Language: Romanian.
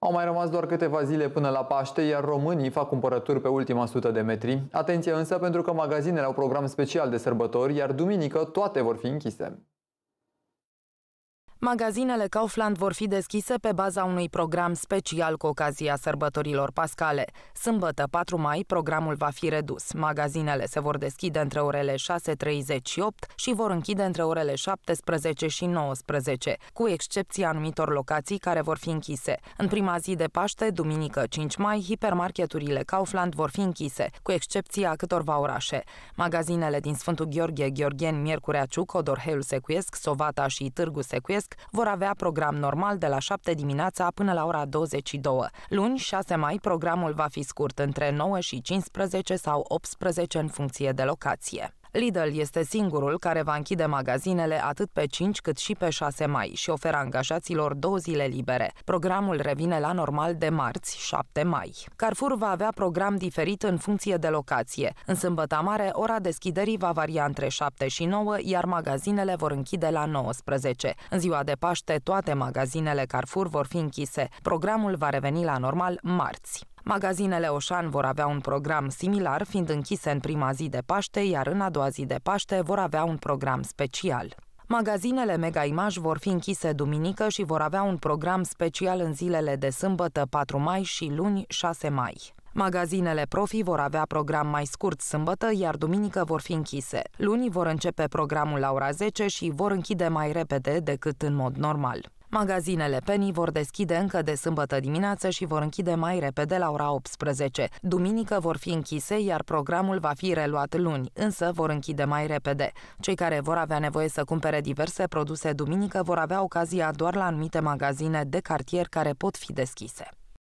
Au mai rămas doar câteva zile până la Paște, iar românii fac cumpărături pe ultima sută de metri. Atenție însă pentru că magazinele au program special de sărbători, iar duminică toate vor fi închise. Magazinele Kaufland vor fi deschise pe baza unui program special cu ocazia sărbătorilor pascale. Sâmbătă, 4 mai, programul va fi redus. Magazinele se vor deschide între orele 6.30 și 8 și vor închide între orele 17 și 19, cu excepția anumitor locații care vor fi închise. În prima zi de Paște, duminică 5 mai, hipermarketurile Kaufland vor fi închise, cu excepția câtorva orașe. Magazinele din Sfântul Gheorghe, Gheorghen, Miercurea Ciuc, Odorheiul Secuiesc, Sovata și Târgu Secuiesc românesc vor avea program normal de la 7 dimineața până la ora 22. Luni, 6 mai, programul va fi scurt între 9 și 15 sau 18 în funcție de locație. Lidl este singurul care va închide magazinele atât pe 5 cât și pe 6 mai și oferă angajaților două zile libere. Programul revine la normal de marți, 7 mai. Carrefour va avea program diferit în funcție de locație. În Sâmbăta Mare, ora deschiderii va varia între 7 și 9, iar magazinele vor închide la 19. În ziua de Paște, toate magazinele Carrefour vor fi închise. Programul va reveni la normal marți. Magazinele Oșan vor avea un program similar, fiind închise în prima zi de Paște, iar în a doua zi de Paște vor avea un program special. Magazinele Mega Image vor fi închise duminică și vor avea un program special în zilele de sâmbătă 4 mai și luni 6 mai. Magazinele Profi vor avea program mai scurt sâmbătă, iar duminică vor fi închise. Luni vor începe programul la ora 10 și vor închide mai repede decât în mod normal. Magazinele Penny vor deschide încă de sâmbătă dimineață și vor închide mai repede la ora 18. Duminică vor fi închise, iar programul va fi reluat luni, însă vor închide mai repede. Cei care vor avea nevoie să cumpere diverse produse duminică vor avea ocazia doar la anumite magazine de cartier care pot fi deschise.